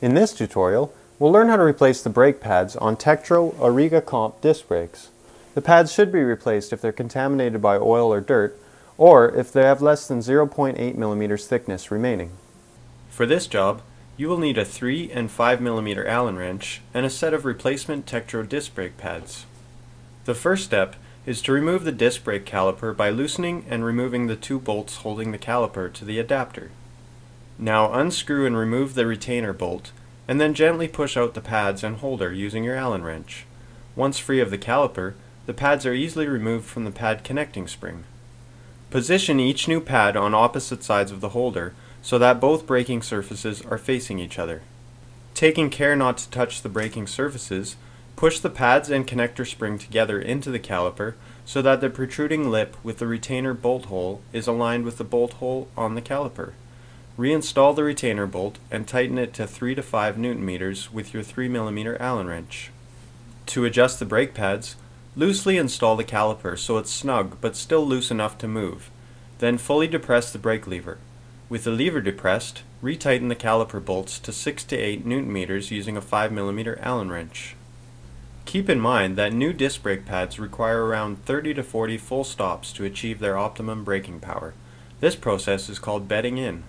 In this tutorial, we'll learn how to replace the brake pads on Tektro Auriga Comp disc brakes. The pads should be replaced if they're contaminated by oil or dirt, or if they have less than 0.8 millimeters thickness remaining. For this job, you will need a 3 and 5 millimeter Allen wrench and a set of replacement Tektro disc brake pads. The first step is to remove the disc brake caliper by loosening and removing the two bolts holding the caliper to the adapter. Now unscrew and remove the retainer bolt, and then gently push out the pads and holder using your Allen wrench. Once free of the caliper, the pads are easily removed from the pad connecting spring. Position each new pad on opposite sides of the holder so that both braking surfaces are facing each other. Taking care not to touch the braking surfaces, push the pads and connector spring together into the caliper so that the protruding lip with the retainer bolt hole is aligned with the bolt hole on the caliper. Reinstall the retainer bolt and tighten it to 3 to 5 newton meters with your 3 mm Allen wrench. To adjust the brake pads, loosely install the caliper so it's snug but still loose enough to move. Then fully depress the brake lever. With the lever depressed, retighten the caliper bolts to 6 to 8 newton meters using a 5 mm Allen wrench. Keep in mind that new disc brake pads require around 30 to 40 full stops to achieve their optimum braking power. This process is called bedding in.